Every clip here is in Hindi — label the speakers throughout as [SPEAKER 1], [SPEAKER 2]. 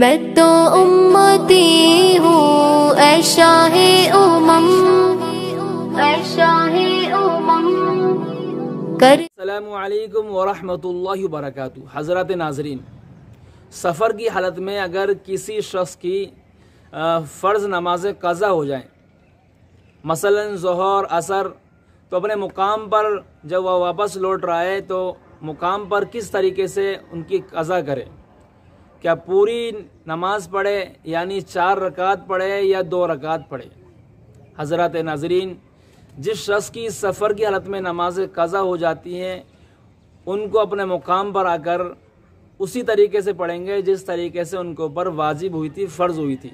[SPEAKER 1] मैं तो उम्मती हूँ ऐशा है उम ऐशा है हज़रत नाजरीन सफ़र की हालत में अगर किसी शख्स की फ़र्ज़ नमाज कज़ा हो जाए मसलन जहर असर तो अपने मुकाम पर जब वह वापस लौट रहा है तो मुकाम पर किस तरीके से उनकी कज़ा करें क्या पूरी नमाज पढ़े यानी चार रकात पढ़े या दो रकात पढ़े हजरत नाजरीन जिस शख्स की सफ़र की हालत में नमाज कज़ा हो जाती हैं उनको अपने मुकाम पर आकर उसी तरीके से पढ़ेंगे जिस तरीके से उनके ऊपर वाजिब हुई थी फ़र्ज़ हुई थी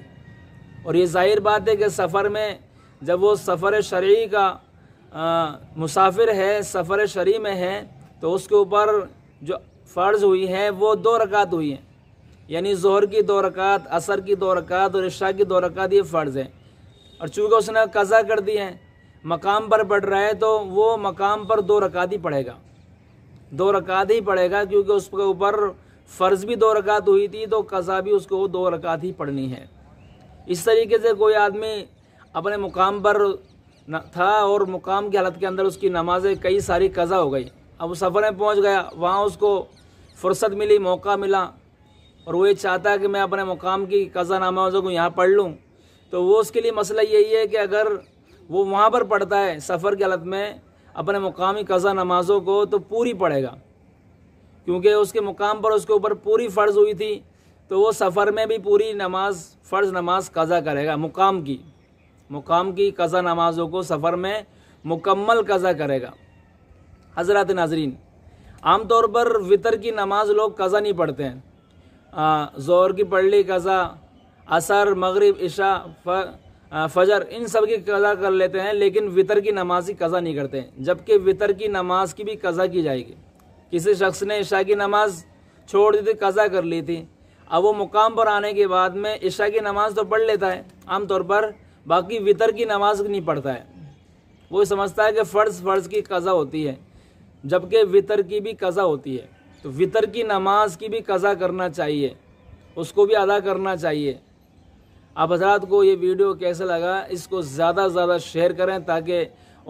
[SPEAKER 1] और ये जाहिर बात है कि सफ़र में जब वो सफ़र शर्य का आ, मुसाफिर है सफ़र शर्य में है तो उसके ऊपर जो फ़र्ज़ हुई है वो दो रकात हुई हैं यानी जोहर की दो रकात असर की दो रकात और इशा की दो रकात ये फ़र्ज़ है और चूँकि उसने कज़ा कर दी है मकाम पर पढ़ रहा है तो वो मकाम पर दो रकात ही पढ़ेगा दो रकात ही पढ़ेगा क्योंकि उसके ऊपर फ़र्ज़ भी दो रकात हुई थी तो कज़ा भी उसको दो रकात ही पढ़नी है इस तरीके से कोई आदमी अपने मुकाम पर था और मुकाम की हालत के अंदर उसकी नमाज़ें कई सारी कज़ा हो गई अब वो सफ़र में पहुंच गया वहाँ उसको फुर्सत मिली मौका मिला और वो ये चाहता है कि मैं अपने मुकाम की कज़ा नमाजों को यहाँ पढ़ लूँ तो वो उसके लिए मसला यही है कि अगर वो वहाँ पर पढ़ता है सफ़र की हालत में अपने मुकामी कज़ा नमाजों को तो पूरी पढ़ेगा क्योंकि उसके मुकाम पर उसके ऊपर पूरी फ़र्ज़ हुई थी तो वो सफ़र में भी पूरी नमाज फ़र्ज़ नमाज कज़ा करेगा मुकाम की मुकाम की कज़ा नमाजों को सफ़र में मुकम्मल कज़ा करेगा हज़रत नाजरीन आमतौर पर वितर की नमाज लोग कज़ा नहीं पढ़ते हैं जोर की पढ़ ली कज़ा असर मगरिब इशा फजर इन सब की कज़ा कर लेते हैं लेकिन वितर की नमाज की कज़ा नहीं करते जबकि वितर की नमाज की भी कज़ा की जाएगी किसी शख्स ने इशा की नमाज छोड़ दी थी कज़ा कर ली थी अब वो मुकाम पर आने के बाद में इशा की नमाज तो पढ़ लेता है आमतौर पर बाकी वितर की नमाज नहीं पढ़ता है वो समझता है कि फ़र्ज़ फ़र्ज़ की कज़ा होती है जबकि वितर की भी कज़ा होती है तो वितर की नमाज की भी कज़ा करना चाहिए उसको भी अदा करना चाहिए आप हजरात को ये वीडियो कैसा लगा इसको ज़्यादा से ज़्यादा शेयर करें ताकि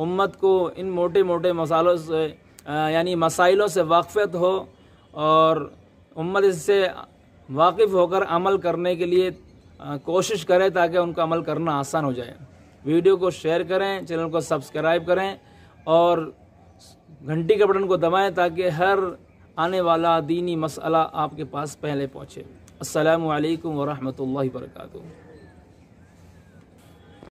[SPEAKER 1] उम्मत को इन मोटे मोटे मसालों से यानी मसाइलों से वाकफ़त हो और उम्मत इससे वाकिफ़ होकर अमल करने के लिए कोशिश करें ताकि उनका अमल करना आसान हो जाए वीडियो को शेयर करें चैनल को सब्सक्राइब करें और घंटी के बटन को दबाएं ताकि हर आने वाला दीनी मसला आपके पास पहले पहुँचे असलकम वरहमल वर्का